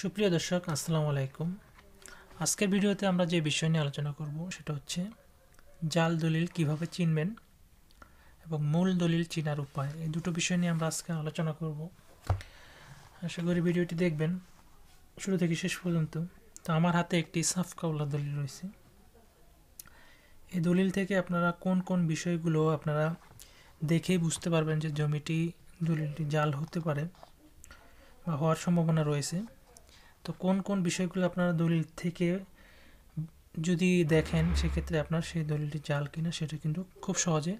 সুপ্রিয় দর্শক আসসালামু আলাইকুম আজকের ভিডিওতে আমরা যে বিষয় নিয়ে আলোচনা করব সেটা হচ্ছে জাল দলিল কিভাবে চিনবেন এবং মূল দলিল চিনার উপায় এই দুটো বিষয় নিয়ে আমরা আজকে আলোচনা করব আশা করি ভিডিওটি দেখবেন শুরু থেকে শেষ পর্যন্ত তো আমার হাতে একটি সাফকাউলা দলিল রয়েছে এই দলিল থেকে আপনারা কোন কোন বিষয়গুলো আপনারা দেখেই বুঝতে পারবেন যে জমিটি দলিলটি জাল হতে পারে বা হওয়ার সম্ভাবনা রয়েছে তো কোন কোন বিষয়গুলো আপনারা দলিল থেকে যদি দেখেন সেক্ষেত্রে আপনার সেই দলিলটি জাল কিনা সেটা কিন্তু খুব সহজে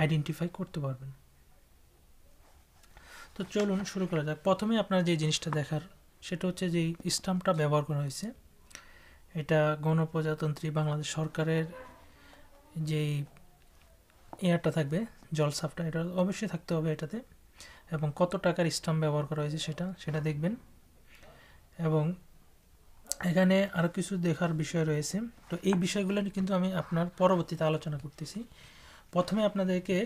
আইডেন্টিফাই করতে পারবেন তো চলুন শুরু করা যাক প্রথমে আপনার যে জিনিসটা দেখার সেটা হচ্ছে যে স্টাম্পটা ব্যবহার করা হয়েছে এটা গণপ্রজাতন্ত্রী বাংলাদেশ সরকারের যেই এয়ারটা থাকবে সাফটা এটা অবশ্যই থাকতে হবে এটাতে এবং কত টাকার স্টাম্প ব্যবহার করা হয়েছে সেটা সেটা দেখবেন এবং এখানে আরও কিছু দেখার বিষয় রয়েছে তো এই বিষয়গুলো কিন্তু আমি আপনার পরবর্তীতে আলোচনা করতেছি প্রথমে আপনাদেরকে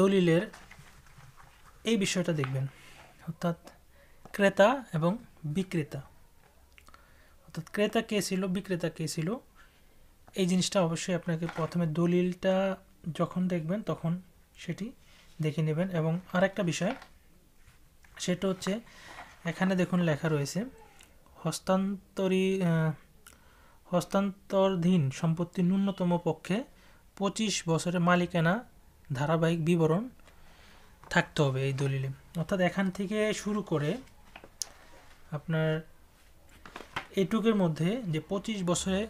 দলিলের এই বিষয়টা দেখবেন অর্থাৎ ক্রেতা এবং বিক্রেতা অর্থাৎ ক্রেতা কে ছিল বিক্রেতা কে ছিল এই জিনিসটা অবশ্যই আপনাকে প্রথমে দলিলটা যখন দেখবেন তখন সেটি দেখে নেবেন এবং আরেকটা বিষয় সেটা হচ্ছে এখানে দেখুন লেখা রয়েছে হস্তান্তরী হস্তান্তরধীন সম্পত্তি ন্যূনতম পক্ষে পঁচিশ বছরের মালিকানা ধারাবাহিক বিবরণ থাকতে হবে এই দলিলে অর্থাৎ এখান থেকে শুরু করে আপনার এটুকের মধ্যে যে পঁচিশ বছরে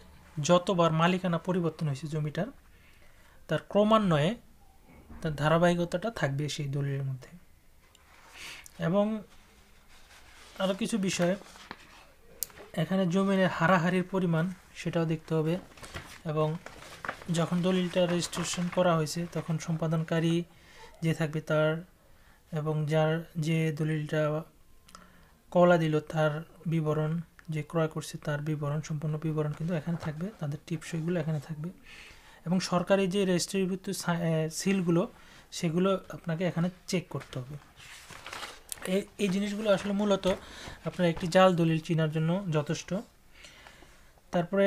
যতবার মালিকানা পরিবর্তন হয়েছে জমিটার তার ক্রমান্বয়ে তার ধারাবাহিকতাটা থাকবে সেই দলিলের মধ্যে এবং আরও কিছু বিষয় এখানে জমিনের হারাহারির পরিমাণ সেটাও দেখতে হবে এবং যখন দলিলটা রেজিস্ট্রেশন করা হয়েছে তখন সম্পাদনকারী যে থাকবে তার এবং যার যে দলিলটা কলা দিল তার বিবরণ যে ক্রয় করছে তার বিবরণ সম্পূর্ণ বিবরণ কিন্তু এখানে থাকবে তাদের টিপসইগুলো এখানে থাকবে এবং সরকারি যে রেজিস্ট্রিভূত সিলগুলো সেগুলো আপনাকে এখানে চেক করতে হবে এই জিনিসগুলো আসলে মূলত আপনার একটি জাল দলিল চিনার জন্য যথেষ্ট তারপরে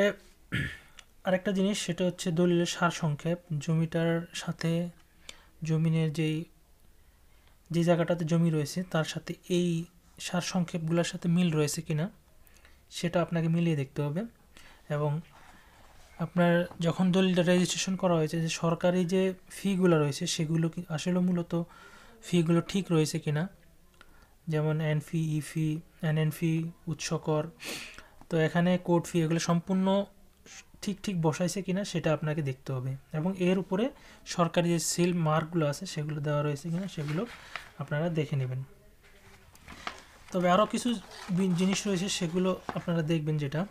আরেকটা জিনিস সেটা হচ্ছে দলিলের সারসংক্ষেপ জমিটার সাথে জমিনের যেই যে জায়গাটাতে জমি রয়েছে তার সাথে এই সারসংক্ষেপগুলোর সাথে মিল রয়েছে কিনা সেটা আপনাকে মিলিয়ে দেখতে হবে এবং আপনার যখন দলিলটা রেজিস্ট্রেশন করা হয়েছে যে সরকারি যে ফিগুলো রয়েছে সেগুলো কি আসলে মূলত ফিগুলো ঠিক রয়েছে কিনা যেমন এনফি ইফি এনএনফি উৎসকর তো এখানে কোড ফি এগুলো সম্পূর্ণ ঠিক ঠিক বসাইছে কিনা সেটা আপনাকে দেখতে হবে এবং এর উপরে সরকারি যে সিল মার্কগুলো আছে সেগুলো দেওয়া রয়েছে কিনা সেগুলো আপনারা দেখে নেবেন তবে আরও কিছু জিনিস রয়েছে সেগুলো আপনারা দেখবেন যেটা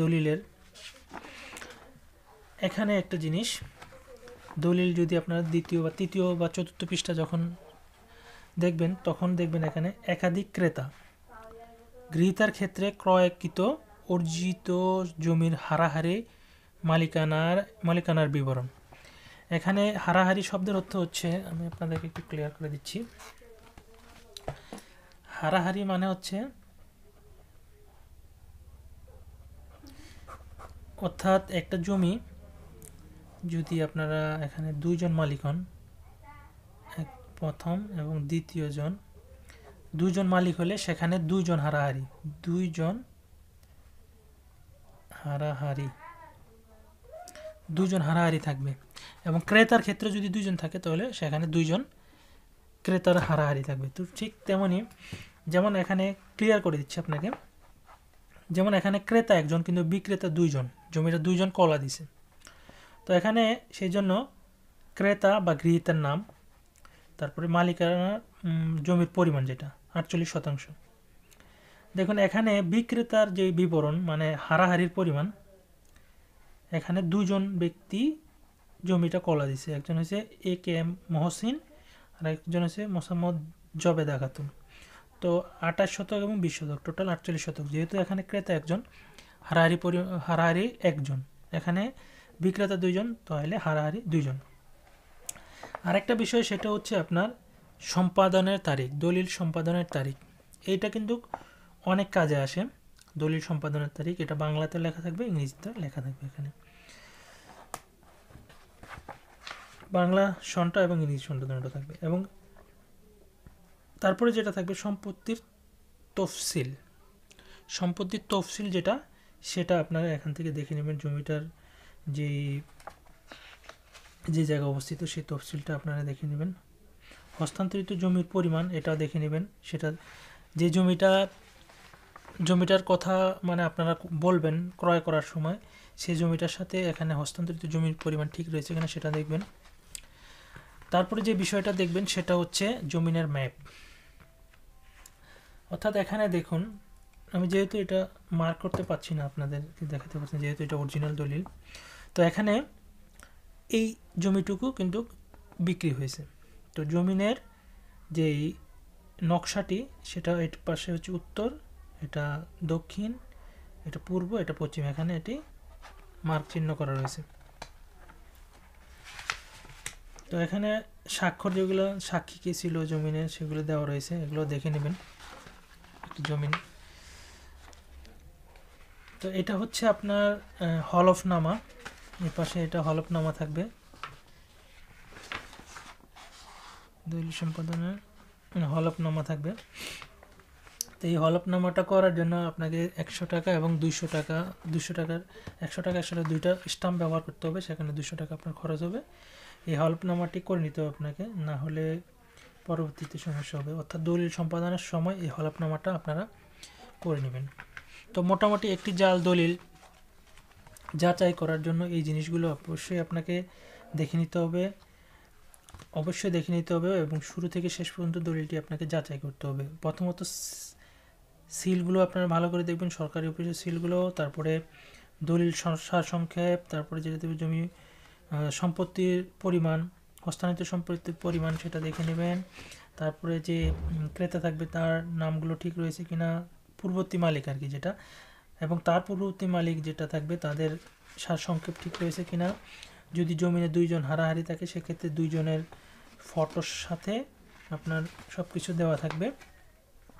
দলিলের এখানে একটা জিনিস দলিল যদি আপনারা দ্বিতীয় বা তৃতীয় বা চতুর্থ পৃষ্ঠা যখন দেখবেন তখন দেখবেন এখানে একাধিক ক্রেতা গৃহীতার ক্ষেত্রে ক্রয়কৃত অর্জিত জমির হারাহারি মালিকানার মালিকানার বিবরণ এখানে হারাহারি শব্দের অর্থ হচ্ছে আমি আপনাদেরকে একটু ক্লিয়ার করে দিচ্ছি হারাহারি মানে হচ্ছে অর্থাৎ একটা জমি যদি আপনারা এখানে দুইজন মালিক হন প্রথম এবং দ্বিতীয় জন দুজন মালিক হলে সেখানে দুজন হারাহারি দুইজন হারাহারি দুজন হারাহারি থাকবে এবং ক্রেতার ক্ষেত্রে যদি দুইজন থাকে তাহলে সেখানে দুইজন ক্রেতার হারাহারি থাকবে তো ঠিক তেমনই যেমন এখানে ক্লিয়ার করে দিচ্ছে আপনাকে যেমন এখানে ক্রেতা একজন কিন্তু বিক্রেতা দুইজন জমিটা দুইজন কলা দিছে তো এখানে সেই জন্য ক্রেতা বা গৃহীতার নাম তারপরে মালিকানার জমির পরিমাণ যেটা আটচল্লিশ শতাংশ দেখুন এখানে বিক্রেতার যে বিবরণ মানে হারাহারির পরিমাণ এখানে দুজন ব্যক্তি জমিটা কলা দিছে একজন হয়েছে এ কে এম মহসিন আর একজন হয়েছে মোসাম্মদ জবেদা খাতুন তো আঠাশ শতক এবং বিশ শতক টোটাল আটচল্লিশ শতক যেহেতু এখানে ক্রেতা একজন হারাহারি পরি হারাহারি একজন এখানে বিক্রেতা দুইজন তাহলে হারাহারি দুইজন আরেকটা বিষয় সেটা হচ্ছে আপনার সম্পাদনের তারিখ দলিল সম্পাদনের তারিখ এইটা কিন্তু অনেক কাজে আসে দলিল সম্পাদনের তারিখ এটা বাংলাতে লেখা থাকবে ইংরেজিতে লেখা থাকবে এখানে বাংলা সনটা এবং ইংরেজি সনটা দুটো থাকবে এবং তারপরে যেটা থাকবে সম্পত্তির তফসিল সম্পত্তির তফসিল যেটা সেটা আপনারা এখান থেকে দেখে নেবেন জমিটার যে যে জায়গায় অবস্থিত সেই তফসিলটা আপনারা দেখে নেবেন হস্তান্তরিত জমির পরিমাণ এটাও দেখে নেবেন সেটা যে জমিটা জমিটার কথা মানে আপনারা বলবেন ক্রয় করার সময় সেই জমিটার সাথে এখানে হস্তান্তরিত জমির পরিমাণ ঠিক রয়েছে কিনা সেটা দেখবেন তারপরে যে বিষয়টা দেখবেন সেটা হচ্ছে জমিনের ম্যাপ অর্থাৎ এখানে দেখুন আমি যেহেতু এটা মার্ক করতে পারছি না আপনাদেরকে দেখাতে পারছি যেহেতু এটা অরিজিনাল দলিল তো এখানে এই জমিটুকু কিন্তু বিক্রি হয়েছে তো জমিনের যেই নকশাটি সেটা এর পাশে হচ্ছে উত্তর এটা দক্ষিণ এটা পূর্ব এটা পশ্চিম এখানে এটি মার্ক চিহ্ন করা রয়েছে তো এখানে স্বাক্ষর যেগুলো সাক্ষী কি ছিল জমিনে সেগুলো দেওয়া রয়েছে এগুলো দেখে নেবেন জমিন তো এটা হচ্ছে আপনার হলফনামা এপাশে পাশে এটা হলফনামা থাকবে দলিল সম্পাদনের মানে হলফনামা থাকবে তো এই হলফনামাটা করার জন্য আপনাকে একশো টাকা এবং দুইশো টাকা দুশো টাকার একশো টাকা একশো দুইটা স্টাম্প ব্যবহার করতে হবে সেখানে দুশো টাকা আপনার খরচ হবে এই হলফনামাটি করে নিতে হবে আপনাকে না হলে পরবর্তীতে সমস্যা হবে অর্থাৎ দলিল সম্পাদনের সময় এই হলফনামাটা আপনারা করে নেবেন তো মোটামুটি একটি জাল দলিল যাচাই করার জন্য এই জিনিসগুলো অবশ্যই আপনাকে দেখে নিতে হবে অবশ্যই দেখে নিতে হবে এবং শুরু থেকে শেষ পর্যন্ত দলিলটি আপনাকে যাচাই করতে হবে প্রথমত সিলগুলো আপনারা ভালো করে দেখবেন সরকারি অফিসের সিলগুলো তারপরে দলিল সার সংক্ষেপ তারপরে যেটা দেবে জমি সম্পত্তির পরিমাণ হস্তান্তরিত সম্পত্তির পরিমাণ সেটা দেখে নেবেন তারপরে যে ক্রেতা থাকবে তার নামগুলো ঠিক রয়েছে কিনা পূর্ববর্তী মালিক আর কি যেটা এবং তার পূর্ববর্তী মালিক যেটা থাকবে তাদের সারসংক্ষেপ ঠিক রয়েছে কিনা যদি জমিনে দুইজন হারাহারি থাকে সেক্ষেত্রে দুইজনের ফটোর সাথে আপনার সব কিছু দেওয়া থাকবে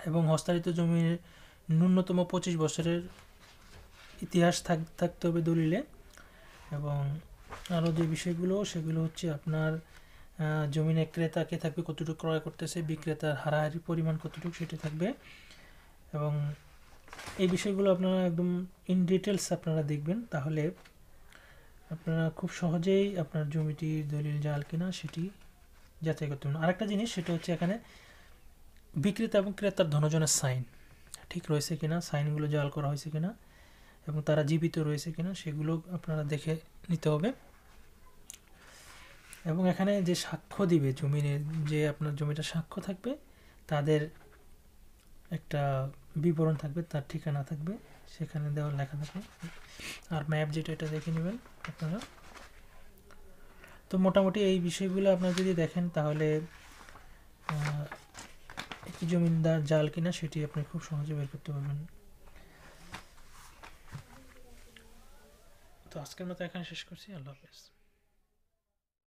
এবং হস্তারিত জমির ন্যূনতম পঁচিশ বছরের ইতিহাস থাক থাকতে হবে দলিলে এবং আরও যে বিষয়গুলো সেগুলো হচ্ছে আপনার জমিনে ক্রেতা কে থাকবে কতটুকু ক্রয় করতেছে বিক্রেতার হারাহারি পরিমাণ কতটুকু সেটি থাকবে এবং এই বিষয়গুলো আপনারা একদম ইন ডিটেলস আপনারা দেখবেন তাহলে আপনারা খুব সহজেই আপনার জমিটির দলিল জাল কিনা সেটি যাচাই করতে পারেন আরেকটা জিনিস সেটা হচ্ছে এখানে বিক্রেতা এবং ক্রেতার ধনজনের সাইন ঠিক রয়েছে কিনা সাইনগুলো জাল করা হয়েছে কিনা এবং তারা জীবিত রয়েছে কিনা সেগুলো আপনারা দেখে নিতে হবে এবং এখানে যে সাক্ষ্য দিবে জমিনে যে আপনার জমিটা সাক্ষ্য থাকবে তাদের একটা বিবরণ থাকবে তার ঠিকানা থাকবে সেখানে দেওয়া লেখা থাকবে আর ম্যাপ যেটা এটা দেখে নেবেন আপনারা তো মোটামুটি এই বিষয়গুলো আপনারা যদি দেখেন তাহলে একটি জমিদার জাল কিনা সেটি আপনি খুব সহজে বের করতে পারবেন তো আজকের মতো এখানে শেষ করছি আল্লাহ হাফেজ